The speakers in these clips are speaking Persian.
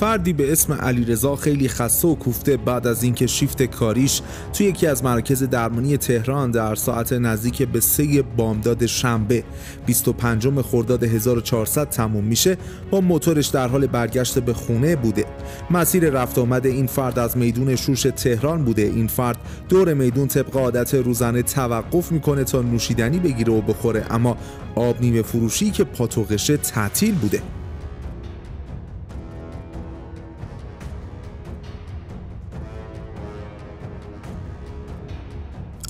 فردی به اسم علیرضا خیلی خسته و کوفته بعد از اینکه شیفت کاریش توی یکی از مراکز درمانی تهران در ساعت نزدیک به سه بامداد شنبه 25 خرداد 1400 تموم میشه با موتورش در حال برگشت به خونه بوده مسیر رفت آمد این فرد از میدون شوش تهران بوده این فرد دور میدون طبق عادت روزانه توقف میکنه تا نوشیدنی بگیره و بخوره اما آب نیمه فروشی که پاتوقشه تعطیل بوده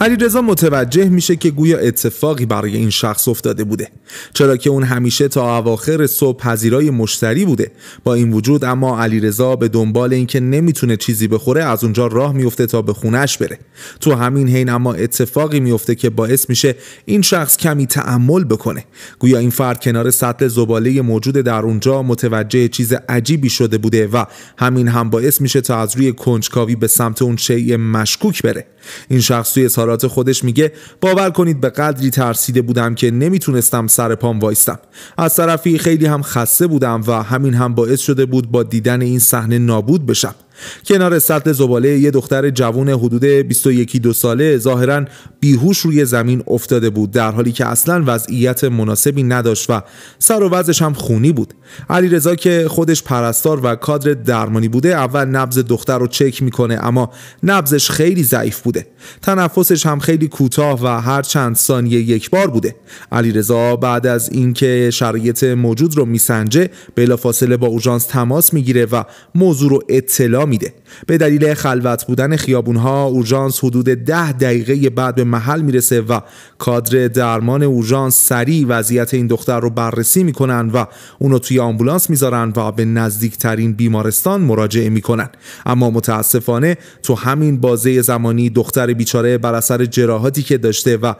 علیرضا متوجه میشه که گویا اتفاقی برای این شخص افتاده بوده چرا که اون همیشه تا اواخر صبح پذیرای مشتری بوده با این وجود اما علیرضا به دنبال اینکه نمیتونه چیزی بخوره از اونجا راه میفته تا به خونش بره تو همین حین اما اتفاقی میفته که باعث میشه این شخص کمی تعمل بکنه گویا این فرد کنار سطل زباله موجود در اونجا متوجه چیز عجیبی شده بوده و همین هم باعث میشه تا از روی کنجکاوی به سمت اون شیء مشکوک بره این شخص توی اظهارات خودش میگه باور کنید به قدری ترسیده بودم که نمیتونستم سر پام وایستم از طرفی خیلی هم خسته بودم و همین هم باعث شده بود با دیدن این صحنه نابود بشم کنار سطل زباله یه دختر جوان حدود 21 دو ساله ظاهرا بیهوش روی زمین افتاده بود در حالی که اصلا وضعیت مناسبی نداشت و سر و وضعش هم خونی بود علیرضا که خودش پرستار و کادر درمانی بوده اول نبض دختر رو چک میکنه اما نبزش خیلی ضعیف بوده تنفسش هم خیلی کوتاه و هر چند ثانیه یک بار بوده علیرضا بعد از اینکه شرایط موجود رو میسنجه بلافاصله با اورژانس تماس میگیره و موضوع رو اطلاع میده به دلیل خلوت بودن خیابونها اورژانس حدود ده دقیقه بعد به محل میرسه و کادر درمان اورژانس سریع وضعیت این دختر رو بررسی میکنن و اونو توی آمبولانس میذارن و به نزدیکترین بیمارستان مراجعه میکنن اما متاسفانه تو همین بازه زمانی دختر بیچاره بر اثر جراحاتی که داشته و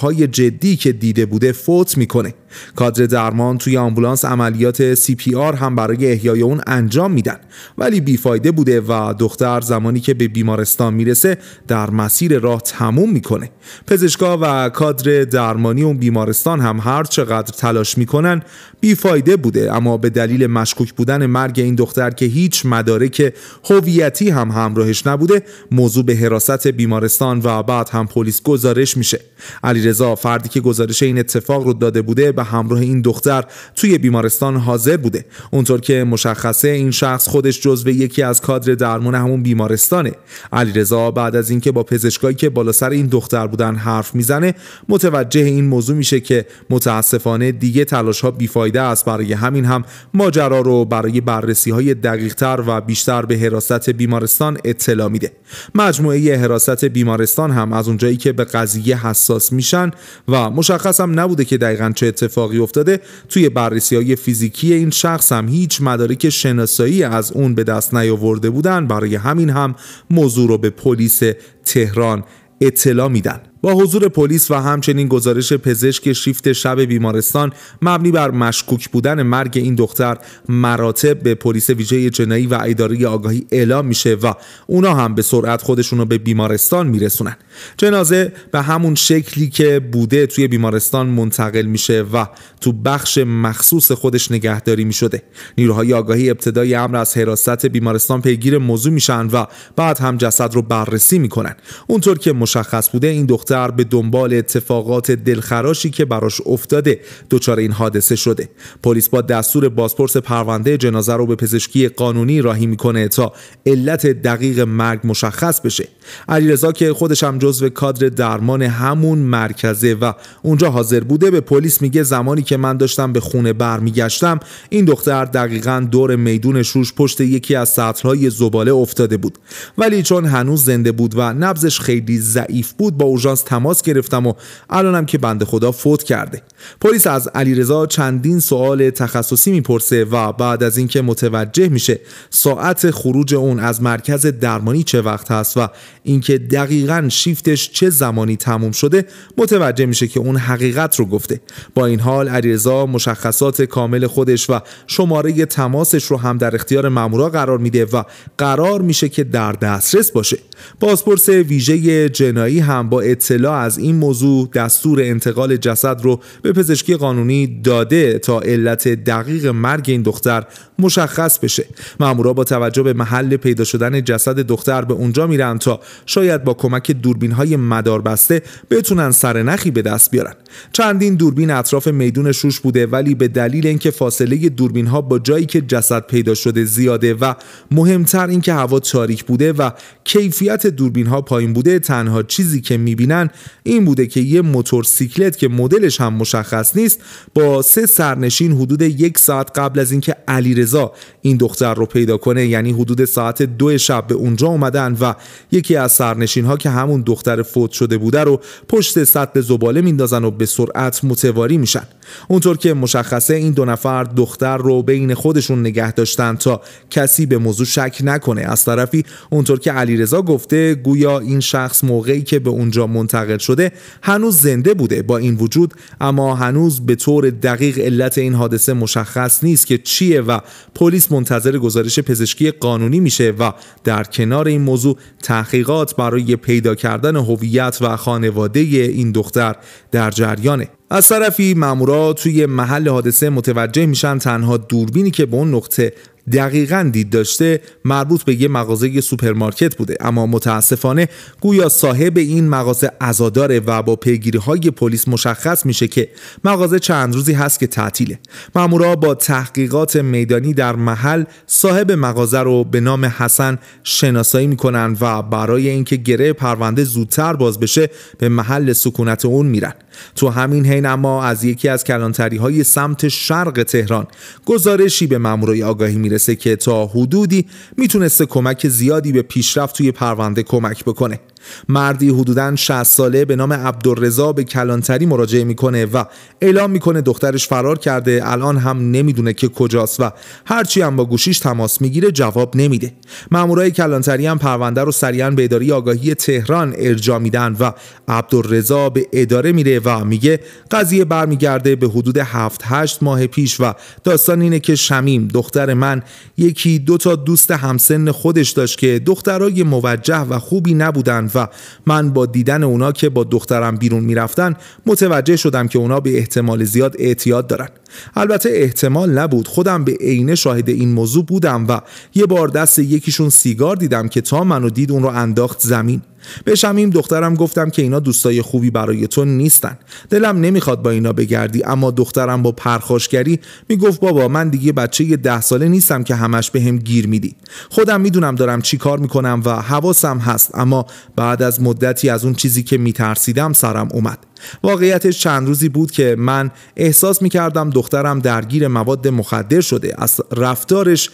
های جدی که دیده بوده فوت میکنه کادر درمان توی آمبولانس عملیات سی پی آر هم برای احیای اون انجام میدن ولی بیفایده بوده و دختر زمانی که به بیمارستان میرسه در مسیر راه تموم میکنه پزشکا و کادر درمانی اون بیمارستان هم هر چقدر تلاش میکنن بیفایده بوده اما به دلیل مشکوک بودن مرگ این دختر که هیچ مدارک هویتی هم همراهش نبوده موضوع به حراست بیمارستان و بعد هم پلیس گزارش میشه علیرضا فردی که گزارش این اتفاق رو داده بوده همراه این دختر توی بیمارستان حاضر بوده اونطور که مشخصه این شخص خودش جزو یکی از کادر درمان همون بیمارستانه علیرضا بعد از اینکه با پزشکایی که بالا سر این دختر بودن حرف میزنه متوجه این موضوع میشه که متاسفانه دیگه تلاش ها بیفایده است برای همین هم ماجرا رو برای بررسی های دقیق تر و بیشتر به حراست بیمارستان اطلاع میده مجموعه حراست بیمارستان هم از اونجایی که به قضیه حساس میشن و مشخص نبوده که دقیقا چه اتفاقی افتاده توی بررسی های فیزیکی این شخص هم هیچ مدارک شناسایی از اون به دست نیاورده بودن برای همین هم موضوع رو به پلیس تهران اطلاع میدن با حضور پلیس و همچنین گزارش پزشک شیفت شب بیمارستان مبنی بر مشکوک بودن مرگ این دختر مراتب به پلیس ویژه جنایی و اداره آگاهی اعلام میشه و اونا هم به سرعت خودشون رو به بیمارستان میرسونن جنازه به همون شکلی که بوده توی بیمارستان منتقل میشه و تو بخش مخصوص خودش نگهداری میشده نیروهای آگاهی ابتدای امر از حراست بیمارستان پیگیر موضوع میشن و بعد هم جسد رو بررسی میکنن اونطور که مشخص بوده این دختر دختر به دنبال اتفاقات دلخراشی که براش افتاده دچار این حادثه شده پلیس با دستور بازپرس پرونده جنازه رو به پزشکی قانونی راهی میکنه تا علت دقیق مرگ مشخص بشه علیرضا که خودش هم جزو کادر درمان همون مرکزه و اونجا حاضر بوده به پلیس میگه زمانی که من داشتم به خونه برمیگشتم این دختر دقیقا دور میدون شوش پشت یکی از سطرهای زباله افتاده بود ولی چون هنوز زنده بود و نبزش خیلی ضعیف بود با اورژانس تماس گرفتم و الانم که بنده خدا فوت کرده پلیس از علیرضا چندین سوال تخصصی میپرسه و بعد از اینکه متوجه میشه ساعت خروج اون از مرکز درمانی چه وقت هست و اینکه دقیقا شیفتش چه زمانی تموم شده متوجه میشه که اون حقیقت رو گفته با این حال علیرضا مشخصات کامل خودش و شماره تماسش رو هم در اختیار مامورا قرار میده و قرار میشه که در دسترس باشه بازپرس ویژه جنایی هم با از این موضوع دستور انتقال جسد رو به پزشکی قانونی داده تا علت دقیق مرگ این دختر مشخص بشه مامورا با توجه به محل پیدا شدن جسد دختر به اونجا میرن تا شاید با کمک دوربین های مداربسته بتونن سرنخی به دست بیارن چندین دوربین اطراف میدون شوش بوده ولی به دلیل اینکه فاصله دوربین ها با جایی که جسد پیدا شده زیاده و مهمتر اینکه هوا تاریک بوده و کیفیت دوربین ها پایین بوده تنها چیزی که میبینن این بوده که یه موتورسیکلت که مدلش هم مشخص نیست با سه سرنشین حدود یک ساعت قبل از اینکه علیرضا این دختر رو پیدا کنه یعنی حدود ساعت دو شب به اونجا اومدن و یکی از سرنشین ها که همون دختر فوت شده بوده رو پشت سطل زباله میندازن و به سرعت متواری میشن اونطور که مشخصه این دو نفر دختر رو بین خودشون نگه داشتن تا کسی به موضوع شک نکنه از طرفی اونطور که علیرضا گفته گویا این شخص موقعی که به اونجا منتقل شده هنوز زنده بوده با این وجود اما هنوز به طور دقیق علت این حادثه مشخص نیست که چیه و پلیس منتظر گزارش پزشکی قانونی میشه و در کنار این موضوع تحقیقات برای پیدا کردن هویت و خانواده این دختر در جریانه از طرفی مامورا توی محل حادثه متوجه میشن تنها دوربینی که به اون نقطه دقیقا دید داشته مربوط به یه مغازه سوپرمارکت بوده اما متاسفانه گویا صاحب این مغازه عزاداره و با پیگیری های پلیس مشخص میشه که مغازه چند روزی هست که تعطیله مامورا با تحقیقات میدانی در محل صاحب مغازه رو به نام حسن شناسایی میکنن و برای اینکه گره پرونده زودتر باز بشه به محل سکونت اون میرن تو همین حین اما از یکی از کلانتری های سمت شرق تهران گزارشی به مامورای آگاهی میرسه که تا حدودی میتونسته کمک زیادی به پیشرفت توی پرونده کمک بکنه مردی حدودا 60 ساله به نام عبدالرضا به کلانتری مراجعه میکنه و اعلام میکنه دخترش فرار کرده الان هم نمیدونه که کجاست و هرچی هم با گوشیش تماس میگیره جواب نمیده مامورای کلانتری هم پرونده رو سریعا به اداری آگاهی تهران ارجا میدن و عبدالرضا به اداره میره و میگه قضیه برمیگرده به حدود 7 8 ماه پیش و داستان اینه که شمیم دختر من یکی دو تا دوست همسن خودش داشت که دخترای موجه و خوبی نبودن و من با دیدن اونا که با دخترم بیرون میرفتن متوجه شدم که اونا به احتمال زیاد اعتیاد دارن البته احتمال نبود خودم به عینه شاهد این موضوع بودم و یه بار دست یکیشون سیگار دیدم که تا منو دید اون رو انداخت زمین به شمیم دخترم گفتم که اینا دوستای خوبی برای تو نیستن دلم نمیخواد با اینا بگردی اما دخترم با پرخاشگری میگفت بابا من دیگه بچه یه ده ساله نیستم که همش به هم گیر میدی خودم میدونم دارم چی کار میکنم و حواسم هست اما بعد از مدتی از اون چیزی که میترسیدم سرم اومد واقعیتش چند روزی بود که من احساس میکردم دخترم درگیر مواد مخدر شده از رفتارش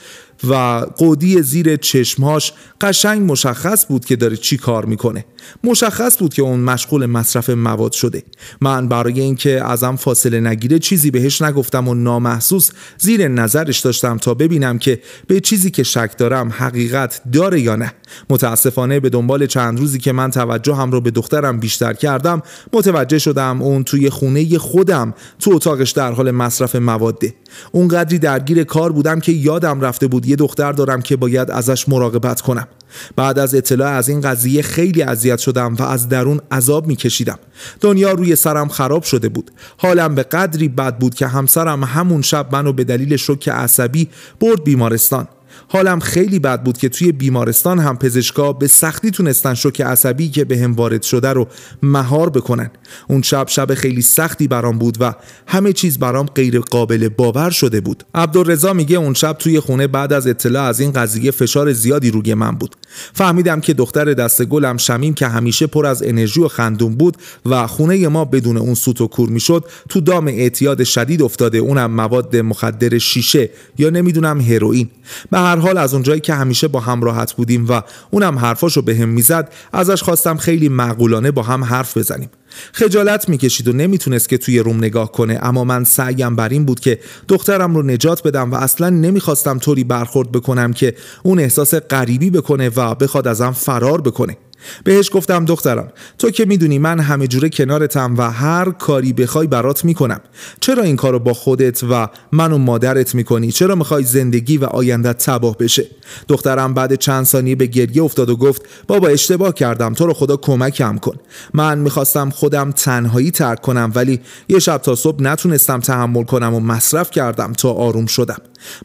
و قودی زیر چشمهاش قشنگ مشخص بود که داره چی کار میکنه مشخص بود که اون مشغول مصرف مواد شده من برای اینکه ازم فاصله نگیره چیزی بهش نگفتم و نامحسوس زیر نظرش داشتم تا ببینم که به چیزی که شک دارم حقیقت داره یا نه متاسفانه به دنبال چند روزی که من توجه هم رو به دخترم بیشتر کردم متوجه شدم اون توی خونه خودم تو اتاقش در حال مصرف مواده اونقدری درگیر کار بودم که یادم رفته بود یه دختر دارم که باید ازش مراقبت کنم بعد از اطلاع از این قضیه خیلی اذیت شدم و از درون عذاب میکشیدم دنیا روی سرم خراب شده بود حالم به قدری بد بود که همسرم همون شب منو به دلیل شک عصبی برد بیمارستان حالم خیلی بد بود که توی بیمارستان هم پزشکا به سختی تونستن شوک عصبی که به هم وارد شده رو مهار بکنن اون شب شب خیلی سختی برام بود و همه چیز برام غیر قابل باور شده بود عبدالرضا میگه اون شب توی خونه بعد از اطلاع از این قضیه فشار زیادی روی من بود فهمیدم که دختر دست گلم شمیم که همیشه پر از انرژی و خندون بود و خونه ما بدون اون سوت و کور میشد تو دام اعتیاد شدید افتاده اونم مواد مخدر شیشه یا نمیدونم هروئین هر حال از اونجایی که همیشه با هم راحت بودیم و اونم حرفاشو به هم میزد ازش خواستم خیلی معقولانه با هم حرف بزنیم خجالت میکشید و نمیتونست که توی روم نگاه کنه اما من سعیم بر این بود که دخترم رو نجات بدم و اصلا نمیخواستم طوری برخورد بکنم که اون احساس غریبی بکنه و بخواد ازم فرار بکنه بهش گفتم دخترم تو که میدونی من همه جوره کنارتم و هر کاری بخوای برات میکنم چرا این کارو با خودت و من و مادرت میکنی چرا میخوای زندگی و آیندت تباه بشه دخترم بعد چند ثانیه به گریه افتاد و گفت بابا اشتباه کردم تو رو خدا کمکم کن من میخواستم خودم تنهایی ترک کنم ولی یه شب تا صبح نتونستم تحمل کنم و مصرف کردم تا آروم شدم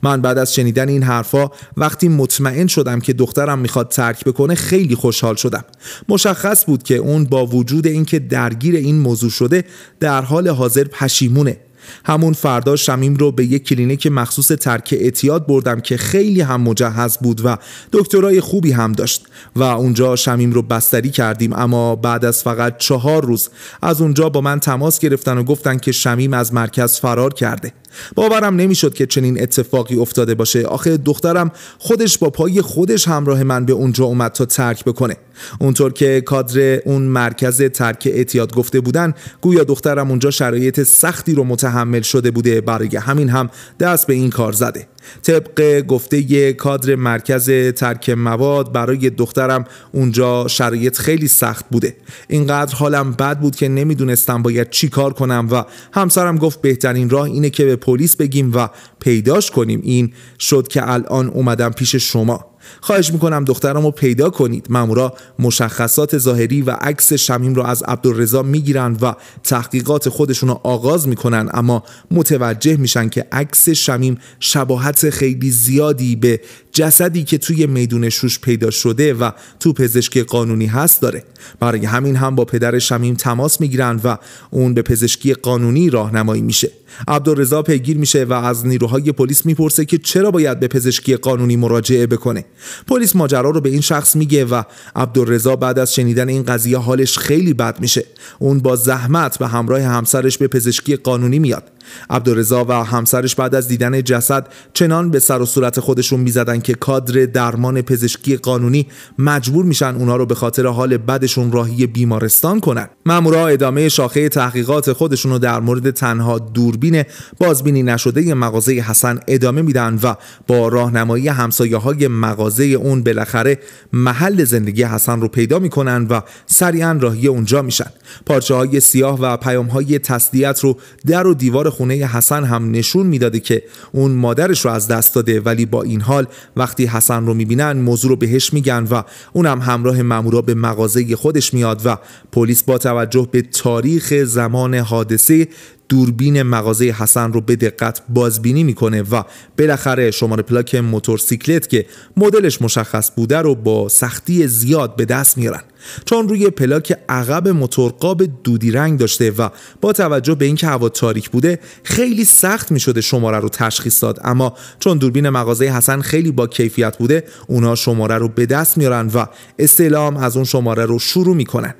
من بعد از شنیدن این حرفا وقتی مطمئن شدم که دخترم میخواد ترک بکنه خیلی خوشحال شدم مشخص بود که اون با وجود اینکه درگیر این موضوع شده در حال حاضر پشیمونه همون فردا شمیم رو به یک کلینیک مخصوص ترک اعتیاد بردم که خیلی هم مجهز بود و دکترای خوبی هم داشت و اونجا شمیم رو بستری کردیم اما بعد از فقط چهار روز از اونجا با من تماس گرفتن و گفتن که شمیم از مرکز فرار کرده باورم نمیشد که چنین اتفاقی افتاده باشه آخه دخترم خودش با پای خودش همراه من به اونجا اومد تا ترک بکنه اونطور که کادر اون مرکز ترک اعتیاد گفته بودن گویا دخترم اونجا شرایط سختی رو متحمل شده بوده برای همین هم دست به این کار زده طبق گفته کادر مرکز ترک مواد برای دخترم اونجا شرایط خیلی سخت بوده اینقدر حالم بد بود که نمیدونستم باید چی کار کنم و همسرم گفت بهترین راه اینه که به پلیس بگیم و پیداش کنیم این شد که الان اومدم پیش شما خواهش میکنم دخترم رو پیدا کنید مامورا مشخصات ظاهری و عکس شمیم رو از عبدالرضا میگیرن و تحقیقات خودشون رو آغاز میکنن اما متوجه میشن که عکس شمیم شباهت خیلی زیادی به جسدی که توی میدون شوش پیدا شده و تو پزشکی قانونی هست داره برای همین هم با پدر شمیم تماس میگیرن و اون به پزشکی قانونی راهنمایی میشه عبدالرضا پیگیر میشه و از نیروهای پلیس میپرسه که چرا باید به پزشکی قانونی مراجعه بکنه پلیس ماجرا رو به این شخص میگه و عبدالرضا بعد از شنیدن این قضیه حالش خیلی بد میشه اون با زحمت به همراه همسرش به پزشکی قانونی میاد عبدالرضا و همسرش بعد از دیدن جسد چنان به سر و صورت خودشون میزدن که کادر درمان پزشکی قانونی مجبور میشن اونا رو به خاطر حال بدشون راهی بیمارستان کنن مامورا ادامه شاخه تحقیقات خودشون رو در مورد تنها دوربین بازبینی نشده مغازه حسن ادامه میدن و با راهنمایی همسایه های مغازه اون بالاخره محل زندگی حسن رو پیدا میکنن و سریعا راهی اونجا میشن پارچه های سیاه و پیام های تسلیت رو در و دیوار خونه حسن هم نشون میداده که اون مادرش رو از دست داده ولی با این حال وقتی حسن رو میبینن موضوع رو بهش میگن و اونم همراه مامورا به مغازه خودش میاد و پلیس با توجه به تاریخ زمان حادثه دوربین مغازه حسن رو به دقت بازبینی میکنه و بالاخره شماره پلاک موتورسیکلت که مدلش مشخص بوده رو با سختی زیاد به دست میارن چون روی پلاک عقب موتور قاب دودی رنگ داشته و با توجه به اینکه هوا تاریک بوده خیلی سخت می شده شماره رو تشخیص داد اما چون دوربین مغازه حسن خیلی با کیفیت بوده اونها شماره رو به دست میارن و استعلام از اون شماره رو شروع میکنن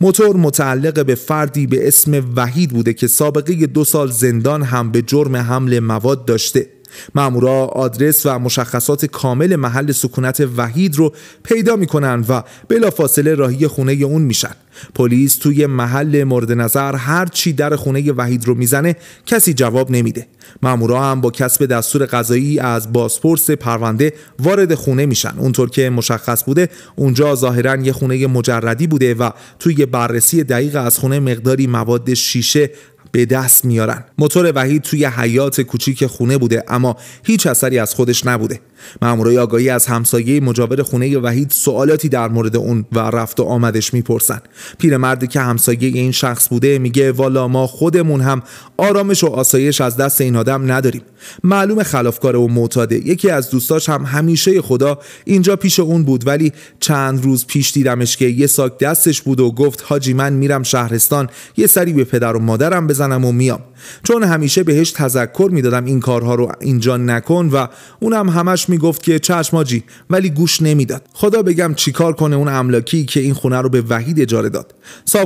موتور متعلق به فردی به اسم وحید بوده که سابقه دو سال زندان هم به جرم حمل مواد داشته مامورا آدرس و مشخصات کامل محل سکونت وحید رو پیدا میکنن و بلافاصله راهی خونه اون میشن پلیس توی محل مورد نظر هر چی در خونه وحید رو میزنه کسی جواب نمیده مامورا هم با کسب دستور قضایی از بازپرس پرونده وارد خونه میشن اونطور که مشخص بوده اونجا ظاهرا یه خونه مجردی بوده و توی بررسی دقیق از خونه مقداری مواد شیشه به دست میارن موتور وحید توی حیات کوچیک خونه بوده اما هیچ اثری از خودش نبوده مامورای آگاهی از همسایه مجاور خونه وحید سوالاتی در مورد اون و رفت و آمدش میپرسن پیرمردی که همسایه این شخص بوده میگه والا ما خودمون هم آرامش و آسایش از دست این آدم نداریم معلوم خلافکار و معتاده یکی از دوستاش هم همیشه خدا اینجا پیش اون بود ولی چند روز پیش دیدمش که یه ساک دستش بود و گفت حاجی من میرم شهرستان یه سری به پدر و مادرم بزنم و میام چون همیشه بهش تذکر میدادم این کارها رو اینجا نکن و اونم همش گفت که چشماجی ولی گوش نمیداد خدا بگم چیکار کنه اون املاکی که این خونه رو به وحید اجاره داد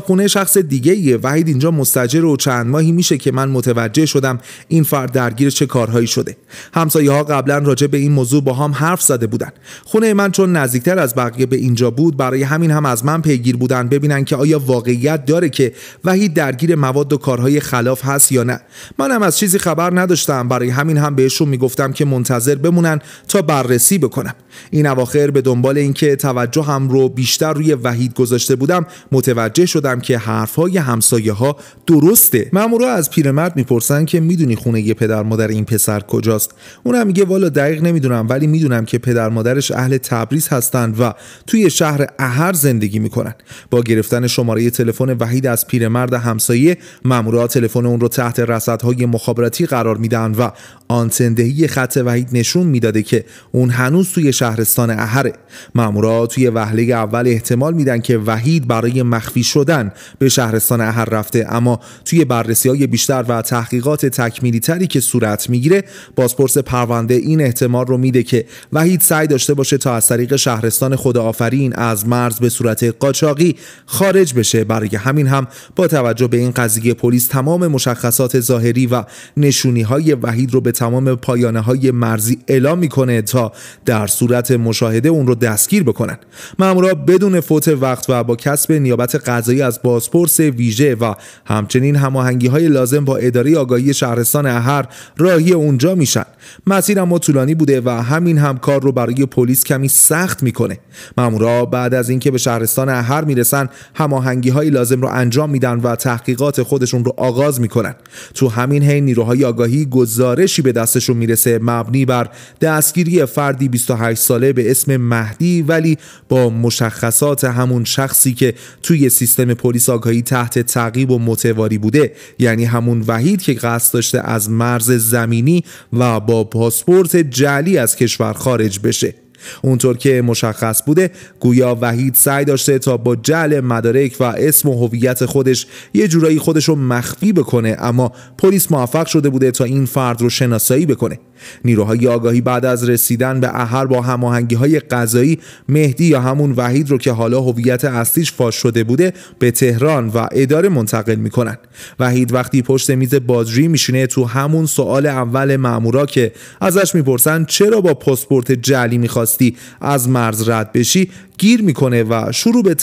خونه شخص دیگه ایه وحید اینجا مستجر و چند ماهی میشه که من متوجه شدم این فرد درگیر چه کارهایی شده همسایه ها قبلا راجع به این موضوع با هم حرف زده بودن خونه من چون نزدیکتر از بقیه به اینجا بود برای همین هم از من پیگیر بودن ببینن که آیا واقعیت داره که وحید درگیر مواد و کارهای خلاف هست یا نه منم از چیزی خبر نداشتم برای همین هم بهشون میگفتم که منتظر بمونن تا بررسی بکنم این اواخر به دنبال اینکه توجه هم رو بیشتر روی وحید گذاشته بودم متوجه شدم که حرفهای همسایه ها درسته مامورا از پیرمرد میپرسن که میدونی خونه یه پدر مادر این پسر کجاست اونم میگه والا دقیق نمیدونم ولی میدونم که پدر مادرش اهل تبریز هستند و توی شهر اهر زندگی میکنن با گرفتن شماره تلفن وحید از پیرمرد همسایه مامورا تلفن اون رو تحت رصدهای مخابراتی قرار میدن و آنتندهی خط وحید نشون میداده که که اون هنوز توی شهرستان اهره مامورا توی وهله اول احتمال میدن که وحید برای مخفی شدن به شهرستان اهر رفته اما توی بررسی های بیشتر و تحقیقات تکمیلی تری که صورت میگیره بازپرس پرونده این احتمال رو میده که وحید سعی داشته باشه تا از طریق شهرستان خداآفرین از مرز به صورت قاچاقی خارج بشه برای همین هم با توجه به این قضیه پلیس تمام مشخصات ظاهری و نشونی های وحید رو به تمام پایانه های مرزی اعلام میکنه تا در صورت مشاهده اون رو دستگیر بکنن مامورا بدون فوت وقت و با کسب نیابت قضایی از بازپرس ویژه و همچنین هماهنگی های لازم با اداره آگاهی شهرستان اهر راهی اونجا میشن مسیر اما طولانی بوده و همین هم کار رو برای پلیس کمی سخت میکنه مامورا بعد از اینکه به شهرستان اهر میرسن هماهنگی های لازم رو انجام میدن و تحقیقات خودشون رو آغاز میکنن تو همین حین نیروهای آگاهی گزارشی به دستشون میرسه مبنی بر دستگیر دستگیری فردی 28 ساله به اسم مهدی ولی با مشخصات همون شخصی که توی سیستم پلیس آگاهی تحت تعقیب و متواری بوده یعنی همون وحید که قصد داشته از مرز زمینی و با پاسپورت جعلی از کشور خارج بشه اونطور که مشخص بوده گویا وحید سعی داشته تا با جعل مدارک و اسم و هویت خودش یه جورایی خودش رو مخفی بکنه اما پلیس موفق شده بوده تا این فرد رو شناسایی بکنه نیروهای آگاهی بعد از رسیدن به اهر با هماهنگی های قضایی مهدی یا همون وحید رو که حالا هویت اصلیش فاش شده بوده به تهران و اداره منتقل میکنن وحید وقتی پشت میز بازجویی میشینه تو همون سوال اول مامورا که ازش میپرسن چرا با پاسپورت جعلی میخواستی از مرز رد بشی گیر میکنه و شروع به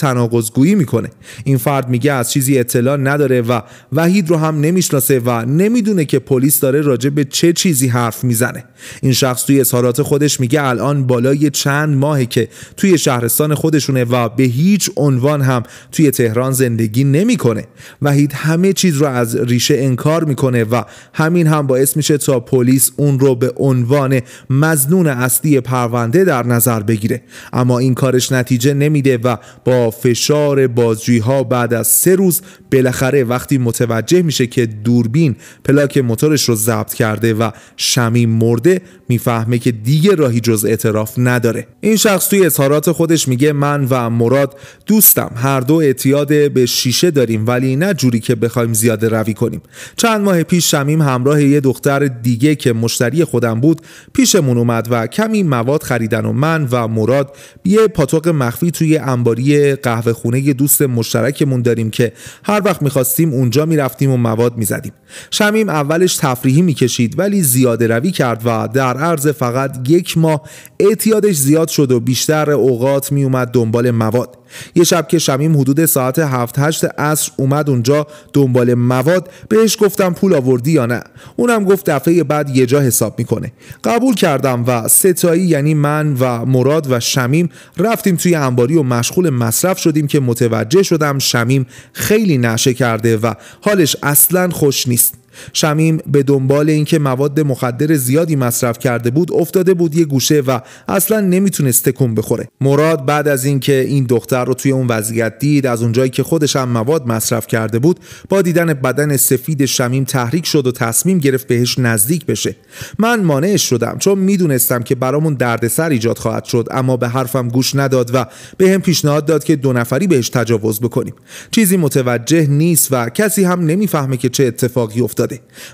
گویی میکنه این فرد میگه از چیزی اطلاع نداره و وحید رو هم نمیشناسه و نمیدونه که پلیس داره راجع به چه چیزی حرف میزنه این شخص توی اظهارات خودش میگه الان بالای چند ماهه که توی شهرستان خودشونه و به هیچ عنوان هم توی تهران زندگی نمیکنه وحید همه چیز رو از ریشه انکار میکنه و همین هم باعث میشه تا پلیس اون رو به عنوان مزنون اصلی پرونده در نظر بگیره اما این کارش نتیجه نمیده و با فشار بازجویی ها بعد از سه روز بالاخره وقتی متوجه میشه که دوربین پلاک موتورش رو ضبط کرده و شمیم مرده میفهمه که دیگه راهی جز اعتراف نداره این شخص توی اظهارات خودش میگه من و مراد دوستم هر دو اعتیاد به شیشه داریم ولی نه جوری که بخوایم زیاده روی کنیم چند ماه پیش شمیم همراه یه دختر دیگه که مشتری خودم بود پیشمون اومد و کمی مواد خریدن و من و مراد یه پاتوق مخفی توی انباری قهوه خونه دوست مشترکمون داریم که هر وقت میخواستیم اونجا میرفتیم و مواد میزدیم شمیم اولش تفریحی میکشید ولی زیاده روی کرد و در عرض فقط یک ماه اعتیادش زیاد شد و بیشتر اوقات میومد دنبال مواد یه شب که شمیم حدود ساعت 7 8 عصر اومد اونجا دنبال مواد بهش گفتم پول آوردی یا نه اونم گفت دفعه بعد یه جا حساب میکنه قبول کردم و ستایی یعنی من و مراد و شمیم رفتیم توی انباری و مشغول مصرف شدیم که متوجه شدم شمیم خیلی نشه کرده و حالش اصلا خوش نیست شمیم به دنبال اینکه مواد مخدر زیادی مصرف کرده بود افتاده بود یه گوشه و اصلا نمیتونست تکون بخوره مراد بعد از اینکه این دختر رو توی اون وضعیت دید از اونجایی که خودش هم مواد مصرف کرده بود با دیدن بدن سفید شمیم تحریک شد و تصمیم گرفت بهش نزدیک بشه من مانعش شدم چون میدونستم که برامون دردسر ایجاد خواهد شد اما به حرفم گوش نداد و به هم پیشنهاد داد که دو نفری بهش تجاوز بکنیم چیزی متوجه نیست و کسی هم نمیفهمه که چه اتفاقی افتاده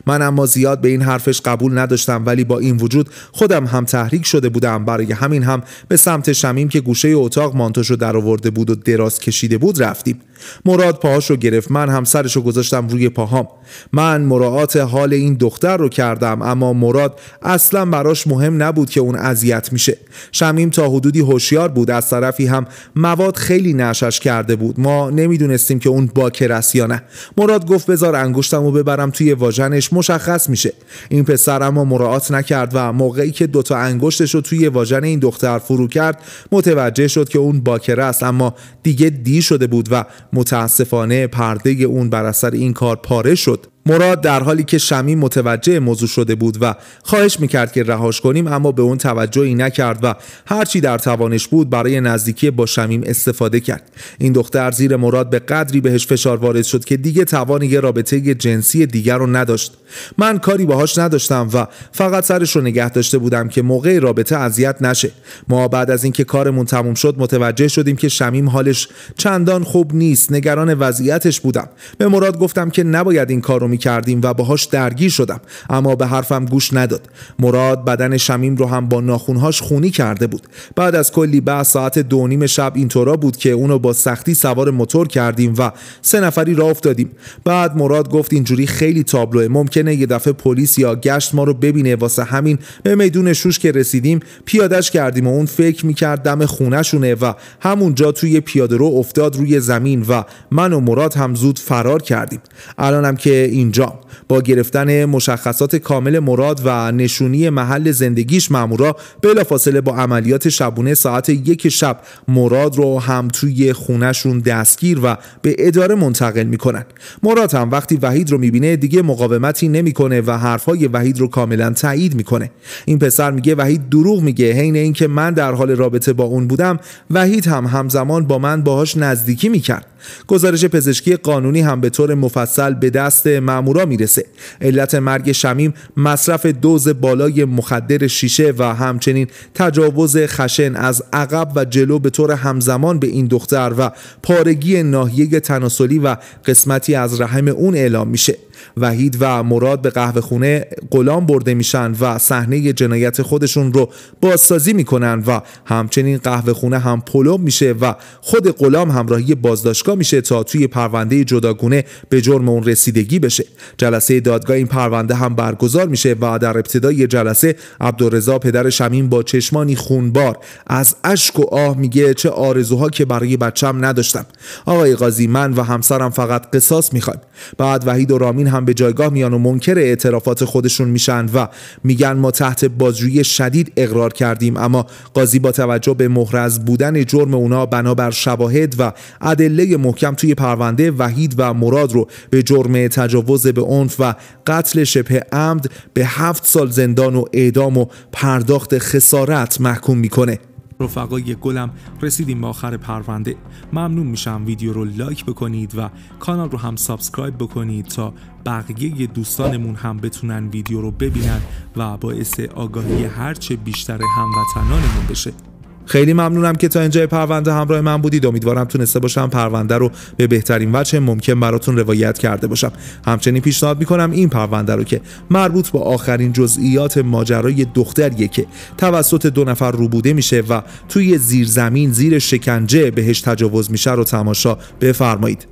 من اما زیاد به این حرفش قبول نداشتم ولی با این وجود خودم هم تحریک شده بودم برای همین هم به سمت شمیم که گوشه اتاق مانتوشو آورده بود و دراز کشیده بود رفتیم مراد پاهاش رو گرفت من هم سرش رو گذاشتم روی پاهام من مراعات حال این دختر رو کردم اما مراد اصلا براش مهم نبود که اون اذیت میشه شمیم تا حدودی هوشیار بود از طرفی هم مواد خیلی نشش کرده بود ما نمیدونستیم که اون باکر است یا نه مراد گفت بذار انگشتم رو ببرم توی واژنش مشخص میشه این پسر اما مراعات نکرد و موقعی که دوتا انگشتش رو توی واژن این دختر فرو کرد متوجه شد که اون باکره است اما دیگه دی شده بود و متاسفانه پرده اون بر اثر این کار پاره شد مراد در حالی که شمیم متوجه موضوع شده بود و خواهش میکرد که رهاش کنیم اما به اون توجهی نکرد و هرچی در توانش بود برای نزدیکی با شمیم استفاده کرد این دختر زیر مراد به قدری بهش فشار وارد شد که دیگه توان یه رابطه جنسی دیگر رو نداشت من کاری باهاش نداشتم و فقط سرش رو نگه داشته بودم که موقع رابطه اذیت نشه ما بعد از اینکه کارمون تموم شد متوجه شدیم که شمیم حالش چندان خوب نیست نگران وضعیتش بودم به مراد گفتم که نباید این کارو می کردیم و باهاش درگیر شدم اما به حرفم گوش نداد مراد بدن شمیم رو هم با ناخونهاش خونی کرده بود بعد از کلی بحث ساعت دو نیم شب اینطورا بود که اونو با سختی سوار موتور کردیم و سه نفری راه افتادیم بعد مراد گفت اینجوری خیلی تابلوه ممکنه یه دفعه پلیس یا گشت ما رو ببینه واسه همین به میدون شوش که رسیدیم پیادش کردیم و اون فکر میکرد دم خونهشونه و همونجا توی پیاده رو افتاد روی زمین و من و مراد هم زود فرار کردیم الانم که اینجا با گرفتن مشخصات کامل مراد و نشونی محل زندگیش مامورا بلافاصله با عملیات شبونه ساعت یک شب مراد رو هم توی خونشون دستگیر و به اداره منتقل میکنن مراد هم وقتی وحید رو میبینه دیگه مقاومتی نمیکنه و حرفهای وحید رو کاملا تایید میکنه این پسر میگه وحید دروغ میگه حین اینکه من در حال رابطه با اون بودم وحید هم همزمان با من باهاش نزدیکی میکرد گزارش پزشکی قانونی هم به طور مفصل به دست من مامورا میرسه علت مرگ شمیم مصرف دوز بالای مخدر شیشه و همچنین تجاوز خشن از عقب و جلو به طور همزمان به این دختر و پارگی ناحیه تناسلی و قسمتی از رحم اون اعلام میشه وحید و مراد به قهوه خونه غلام برده میشن و صحنه جنایت خودشون رو بازسازی میکنن و همچنین قهوه خونه هم پلوم میشه و خود غلام همراهی بازداشتگاه میشه تا توی پرونده جداگونه به جرم اون رسیدگی بشه جلسه دادگاه این پرونده هم برگزار میشه و در ابتدای جلسه عبدالرضا پدر شمین با چشمانی خونبار از اشک و آه میگه چه آرزوها که برای بچم نداشتم آقای قاضی من و همسرم فقط قصاص میخوایم بعد وحید و رامین هم به جایگاه میان و منکر اعترافات خودشون میشن و میگن ما تحت بازجویی شدید اقرار کردیم اما قاضی با توجه به محرز بودن جرم اونا بنابر شواهد و ادله محکم توی پرونده وحید و مراد رو به جرم تجاوز به عنف و قتل شبه عمد به هفت سال زندان و اعدام و پرداخت خسارت محکوم میکنه رفقای گلم رسیدیم به آخر پرونده ممنون میشم ویدیو رو لایک بکنید و کانال رو هم سابسکرایب بکنید تا بقیه دوستانمون هم بتونن ویدیو رو ببینن و باعث آگاهی هرچه بیشتر هموطنانمون بشه خیلی ممنونم که تا اینجای پرونده همراه من بودید امیدوارم تونسته باشم پرونده رو به بهترین وجه ممکن براتون روایت کرده باشم همچنین پیشنهاد میکنم این پرونده رو که مربوط به آخرین جزئیات ماجرای دختریه که توسط دو نفر روبوده میشه و توی زیرزمین زیر شکنجه بهش تجاوز میشه رو تماشا بفرمایید